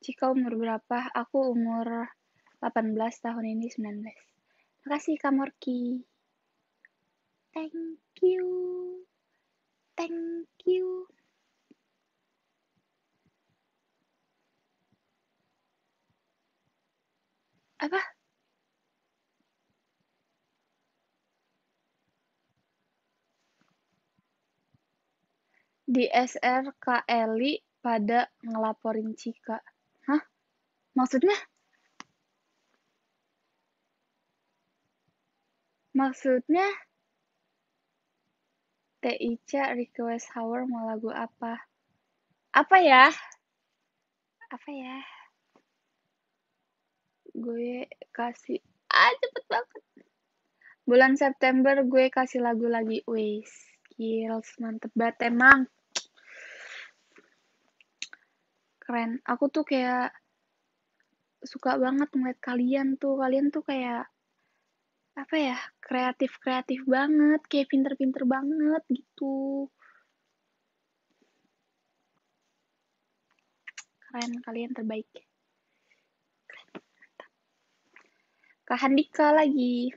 Cika umur berapa? Aku umur 18 tahun ini 19. Makasih Kak Morki. Thank you. Thank you. apa di SR Eli pada ngelaporin Cika. Hah? Maksudnya? Maksudnya? TiC request hour mau lagu apa? Apa ya? Apa ya? gue kasih ah cepet banget bulan September gue kasih lagu lagi wis skills mantep banget emang keren aku tuh kayak suka banget ngeliat kalian tuh kalian tuh kayak apa ya kreatif kreatif banget kayak pinter pinter banget gitu keren kalian terbaik Kak Handika lagi.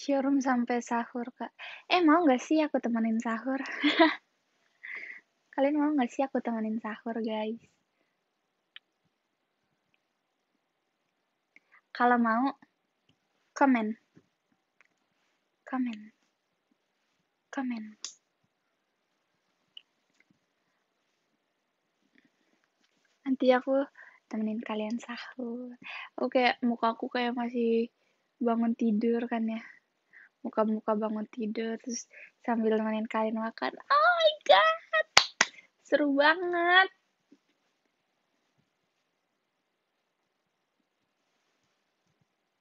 Showroom sampai sahur, Kak. Eh, mau nggak sih aku temenin sahur? Kalian mau nggak sih aku temenin sahur, guys? Kalau mau, komen. Komen. Komen. Nanti aku temenin kalian sahur. Oke, muka aku kayak masih bangun tidur kan ya muka-muka bangun tidur terus sambil nemenin kalian makan oh my god seru banget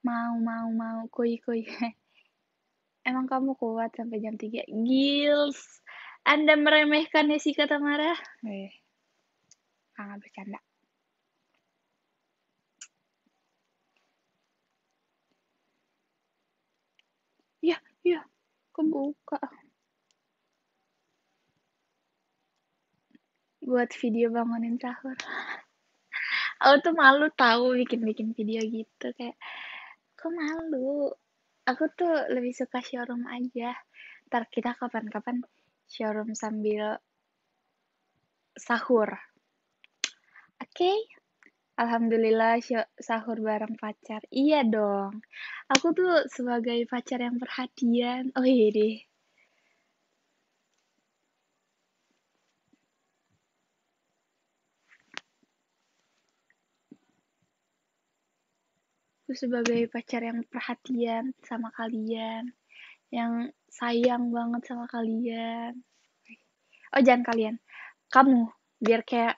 mau mau mau koi koi emang kamu kuat sampai jam 3 gils anda meremehkan kata marah eh, ah, bercanda kebuka buat video bangunin sahur aku tuh malu tahu bikin bikin video gitu kayak aku malu aku tuh lebih suka showroom aja ntar kita kapan-kapan showroom sambil sahur oke okay? Alhamdulillah sahur bareng pacar. Iya dong. Aku tuh sebagai pacar yang perhatian. Oh iya deh. Aku sebagai pacar yang perhatian sama kalian. Yang sayang banget sama kalian. Oh jangan kalian. Kamu. Biar kayak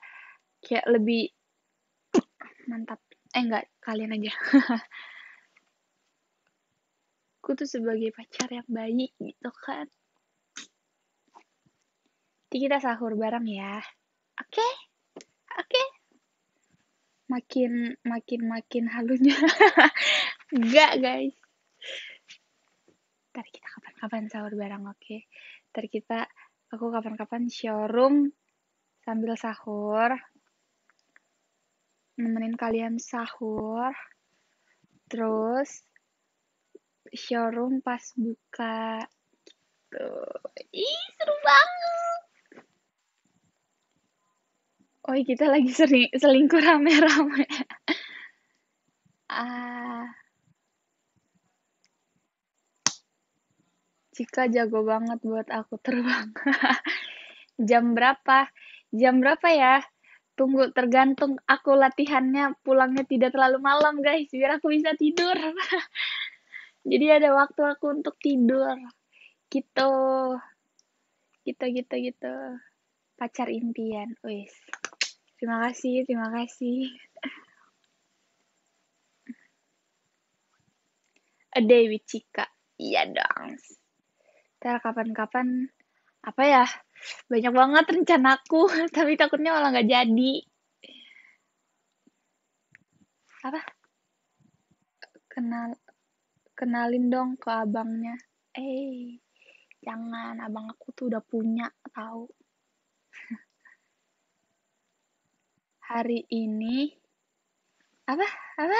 kayak lebih mantap eh enggak kalian aja aku tuh sebagai pacar yang baik gitu kan nanti kita sahur bareng ya oke okay? oke okay. makin makin makin halunya enggak guys ntar kita kapan-kapan sahur bareng oke okay? ntar kita aku kapan-kapan showroom sambil sahur nemenin kalian sahur terus showroom pas buka gitu ih seru banget oh iya, kita lagi sering selingkuh rame-rame ah Cika jago banget buat aku terbang. jam berapa? Jam berapa ya? Tunggu tergantung aku latihannya pulangnya tidak terlalu malam guys biar aku bisa tidur. Jadi ada waktu aku untuk tidur. Gitu. Gitu gitu gitu. Pacar impian. Wis. Terima kasih, terima kasih. A Day with Iya dong. Ntar kapan-kapan apa ya banyak banget rencanaku, tapi takutnya malah nggak jadi. Apa? Kenal kenalin dong ke abangnya. Eh, jangan abang aku tuh udah punya tahu. Hari ini apa? Apa?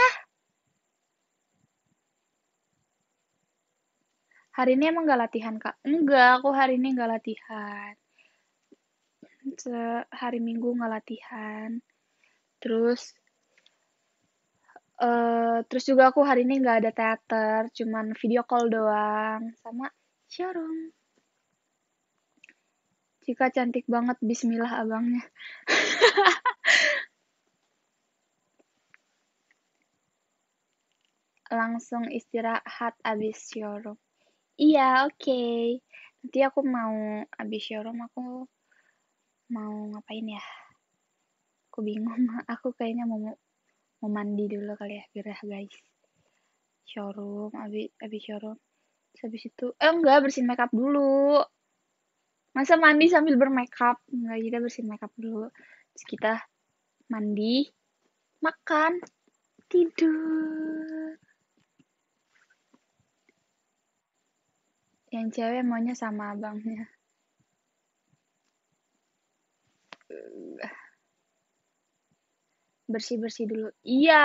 Hari ini emang gak latihan, Kak? Enggak, aku hari ini gak latihan hari minggu ngelatihan terus uh, terus juga aku hari ini nggak ada teater cuman video call doang sama showroom. Jika cantik banget Bismillah abangnya langsung istirahat abis showroom iya oke okay. nanti aku mau abis showroom aku mau ngapain ya aku bingung aku kayaknya mau mau mandi dulu kali ya biar guys showroom abis abis showroom terus itu eh enggak bersihin makeup dulu masa mandi sambil bermakeup enggak jadi bersihin makeup dulu terus kita mandi makan tidur yang cewek maunya sama abangnya bersih bersih dulu iya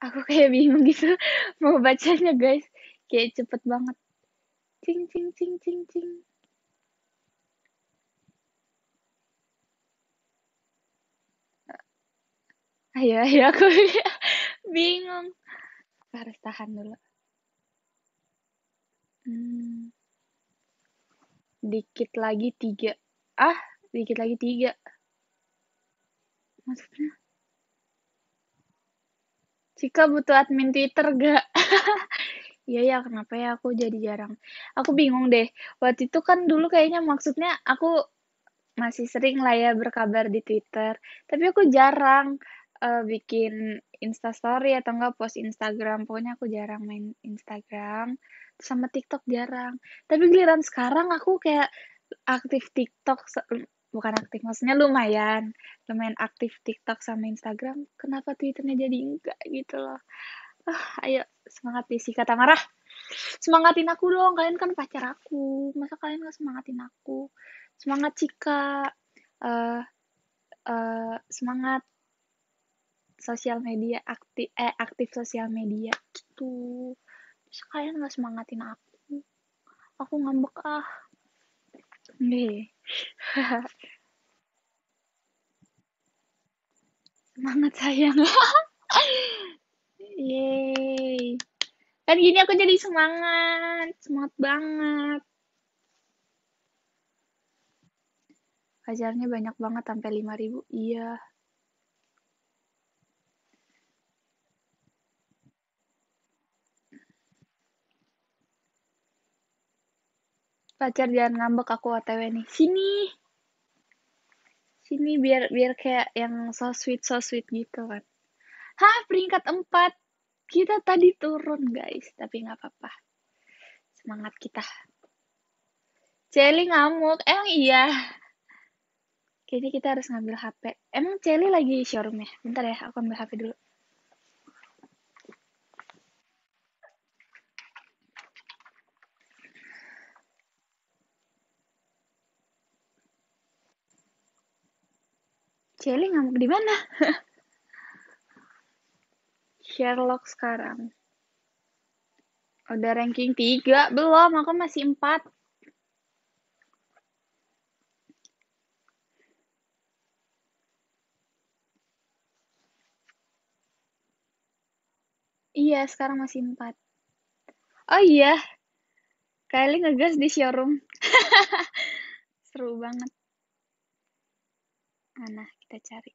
aku kayak bingung gitu mau bacanya guys kayak cepet banget cing cing cing cing cing ayo ah, iya, ayo iya, aku bingung aku harus tahan dulu hmm. dikit lagi tiga ah dikit lagi tiga maksudnya Cika butuh admin Twitter gak? Iya ya kenapa ya aku jadi jarang. Aku bingung deh. Waktu itu kan dulu kayaknya maksudnya aku masih sering lah ya berkabar di Twitter. Tapi aku jarang uh, bikin instastory atau enggak post Instagram pokoknya aku jarang main Instagram sama TikTok jarang tapi giliran sekarang aku kayak aktif TikTok bukan aktif maksudnya lumayan lumayan aktif TikTok sama Instagram kenapa Twitternya jadi enggak gitu loh ah, ayo semangat isi kata marah semangatin aku dong kalian kan pacar aku masa kalian gak semangatin aku semangat Cika uh, uh, semangat sosial media aktif eh aktif sosial media gitu terus kalian nggak semangatin aku aku ngambek ah nih semangat sayang yay kan gini aku jadi semangat semangat banget Ajarnya banyak banget sampai 5000 iya pacar jangan ngambek aku otw nih sini sini biar biar kayak yang so sweet so sweet gitu kan hah peringkat empat kita tadi turun guys tapi nggak apa-apa semangat kita Celi ngamuk emang iya jadi kita harus ngambil HP emang Celi lagi showroom ya bentar ya aku ambil HP dulu Celi ngamuk di mana? Sherlock sekarang. Udah ranking 3 belum, aku masih 4. Iya, sekarang masih 4. Oh iya. Kylie ngegas di showroom. Seru banget. Nah, kita cari.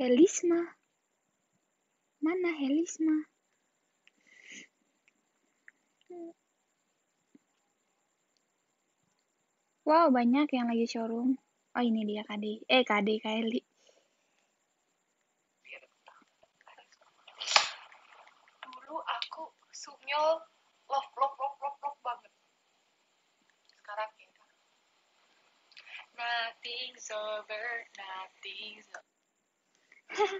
Helisma. Mana helisma? Wow, banyak yang lagi showroom. Oh, ini dia KD. Eh, KD, Kylie. Dulu aku sunyol love love love Nothing's over, nothing's over.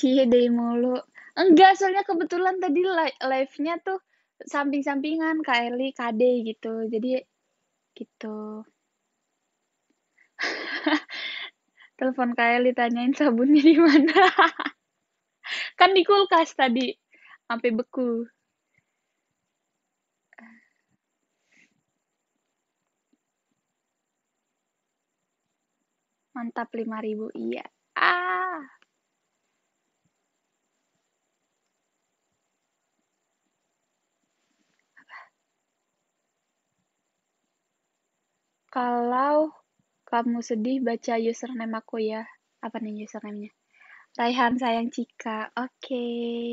Cie deh mulu. Enggak, soalnya kebetulan tadi live-nya tuh samping-sampingan Kak Eli, KD gitu. Jadi gitu. Telepon Kak Eli tanyain sabunnya di mana. kan di kulkas tadi. Sampai beku. Mantap 5000. Iya. Ah. Kalau kamu sedih baca username aku ya. Apa nih username-nya? Raihan sayang Cika. Oke. Okay.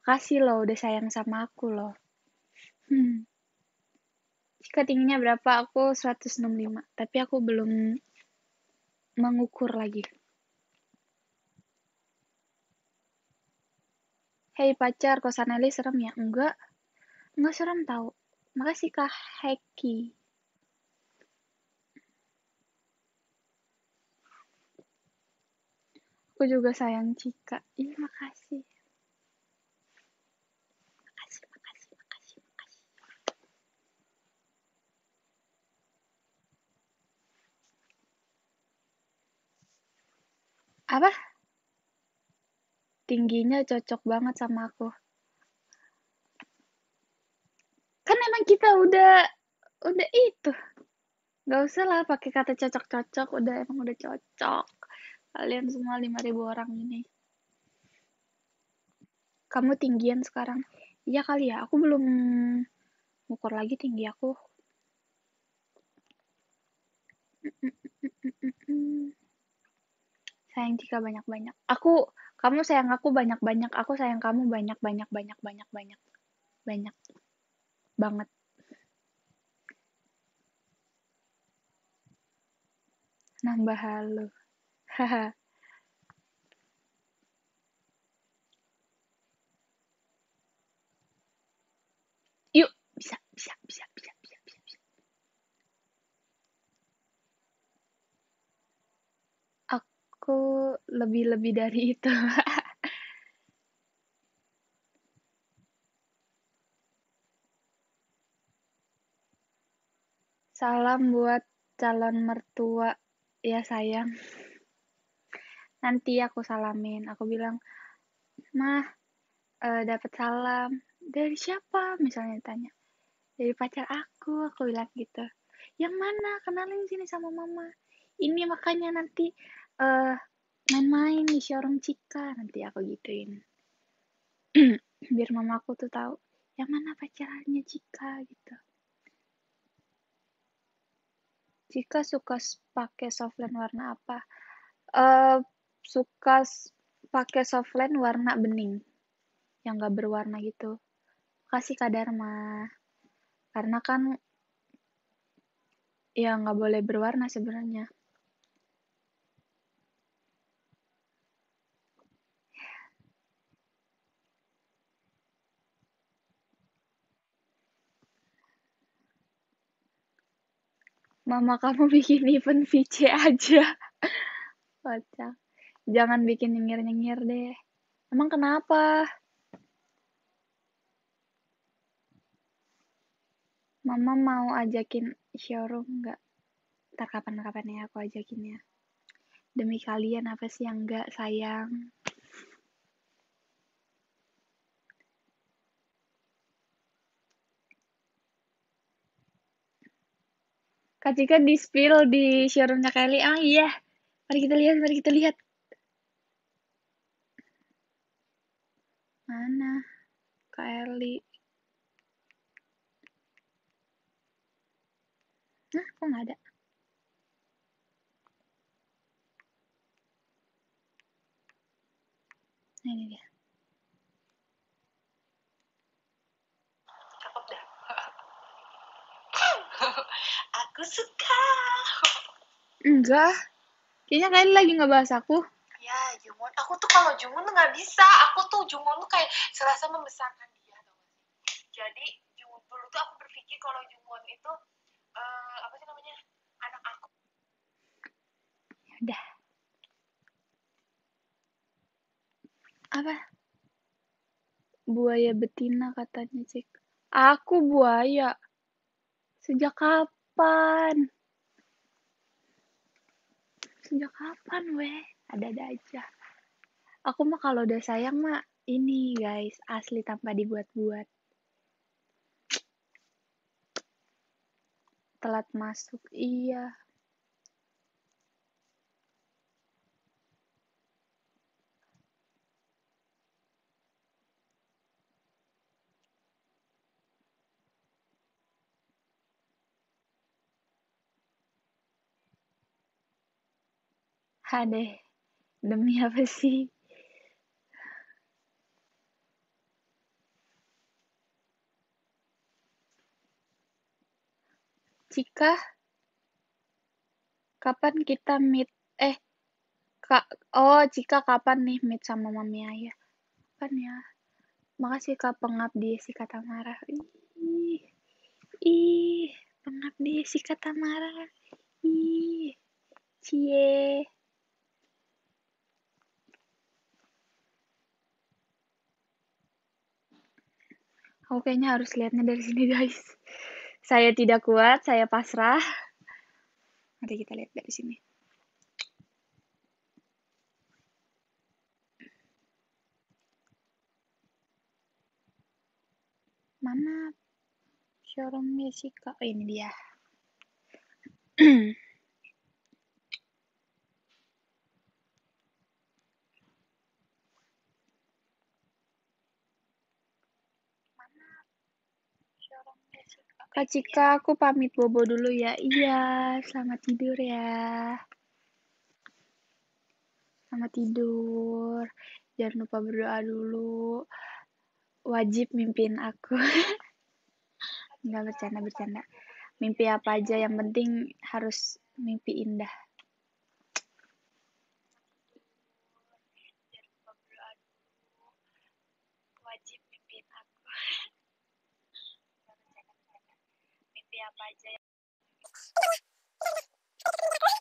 Makasih loh udah sayang sama aku loh. Hmm. Jika tingginya berapa? Aku 165, tapi aku belum mengukur lagi. Hei pacar, kosan Eli serem ya? Enggak. Enggak serem tahu. Makasih Kak Heki. Aku juga sayang Cika. Ih, makasih. apa tingginya cocok banget sama aku kan emang kita udah udah itu nggak usah lah pakai kata cocok-cocok udah emang udah cocok kalian semua 5000 orang ini kamu tinggian sekarang iya kali ya aku belum ngukur lagi tinggi aku Sayang jika banyak-banyak. Aku, kamu sayang aku banyak-banyak. Aku sayang kamu banyak-banyak, banyak-banyak, banyak. Banyak. Banget. Nambah halu Yuk, bisa, bisa, bisa. aku lebih-lebih dari itu. Salam buat calon mertua ya sayang. Nanti aku salamin, aku bilang, "Mah, e, eh, dapat salam dari siapa?" misalnya tanya. Dari pacar aku, aku bilang gitu. Yang mana? Kenalin sini sama mama. Ini makanya nanti eh uh, main-main di showroom Cika nanti aku gituin biar mama aku tuh tahu yang mana pacarannya Cika gitu Cika suka pakai softline warna apa uh, suka pakai softline warna bening yang gak berwarna gitu kasih kadarma karena kan ya nggak boleh berwarna sebenarnya mama kamu bikin event VC aja kocak jangan bikin nyengir nyengir deh emang kenapa mama mau ajakin showroom nggak ntar kapan-kapan ya aku ajakin ya demi kalian apa sih yang nggak sayang Kak Cika di spill di showroomnya Kelly. Ah iya, mari kita lihat, mari kita lihat. Mana? Kelly. Nah, kok nggak ada? Nah, ini dia. Cakep dah. Aku suka. Enggak. Kayaknya kalian lagi ngebahas aku. Ya, Jumun. Aku tuh kalau Jumun tuh nggak bisa. Aku tuh Jumun tuh kayak serasa membesarkan dia. Dong. Jadi, Jumun dulu tuh aku berpikir kalau Jumun itu uh, apa sih namanya? Anak aku. udah. Apa? Buaya betina katanya, Cik. Aku buaya. Sejak kapan? kapan? Sejak kapan weh? Ada-ada aja. Aku mah kalau udah sayang mah ini guys, asli tanpa dibuat-buat. Telat masuk, iya. Hade demi apa sih? Cika, kapan kita meet? Eh, kak, oh Cika kapan nih meet sama mami ayah? Kapan ya? Makasih kak di si kata marah. Ih, ih, di si kata marah. Ih, cie. Aku kayaknya harus lihatnya dari sini guys. Saya tidak kuat, saya pasrah. Nanti kita lihat dari sini. Mana showroom Jessica? Oh, ini dia. Kak Cika, aku pamit bobo dulu ya. Iya, selamat tidur ya. Selamat tidur. Jangan lupa berdoa dulu. Wajib mimpin aku. Enggak bercanda-bercanda. Mimpi apa aja, yang penting harus mimpi indah. すごい